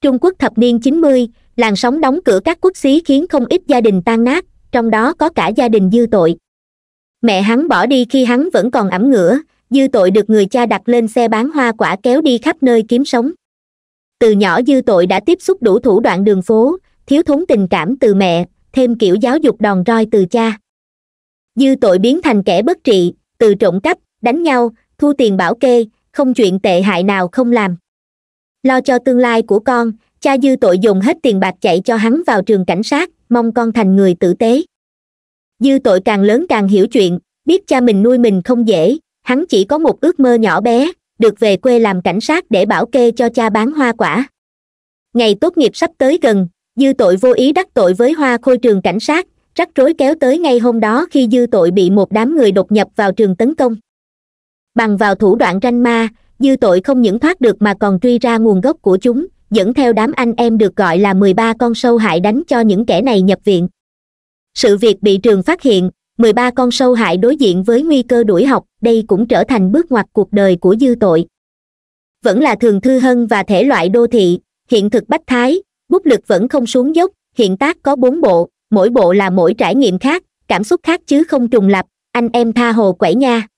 trung quốc thập niên 90, làn sóng đóng cửa các quốc xí khiến không ít gia đình tan nát trong đó có cả gia đình dư tội mẹ hắn bỏ đi khi hắn vẫn còn ẩm ngửa dư tội được người cha đặt lên xe bán hoa quả kéo đi khắp nơi kiếm sống từ nhỏ dư tội đã tiếp xúc đủ thủ đoạn đường phố thiếu thốn tình cảm từ mẹ thêm kiểu giáo dục đòn roi từ cha dư tội biến thành kẻ bất trị từ trộm cắp đánh nhau thu tiền bảo kê không chuyện tệ hại nào không làm lo cho tương lai của con cha dư tội dùng hết tiền bạc chạy cho hắn vào trường cảnh sát mong con thành người tử tế dư tội càng lớn càng hiểu chuyện biết cha mình nuôi mình không dễ hắn chỉ có một ước mơ nhỏ bé được về quê làm cảnh sát để bảo kê cho cha bán hoa quả ngày tốt nghiệp sắp tới gần dư tội vô ý đắc tội với hoa khôi trường cảnh sát rắc rối kéo tới ngay hôm đó khi dư tội bị một đám người đột nhập vào trường tấn công bằng vào thủ đoạn ranh ma dư tội không những thoát được mà còn truy ra nguồn gốc của chúng dẫn theo đám anh em được gọi là mười ba con sâu hại đánh cho những kẻ này nhập viện sự việc bị trường phát hiện mười ba con sâu hại đối diện với nguy cơ đuổi học đây cũng trở thành bước ngoặt cuộc đời của dư tội vẫn là thường thư hân và thể loại đô thị hiện thực bách thái bút lực vẫn không xuống dốc hiện tác có bốn bộ mỗi bộ là mỗi trải nghiệm khác cảm xúc khác chứ không trùng lập anh em tha hồ quẩy nha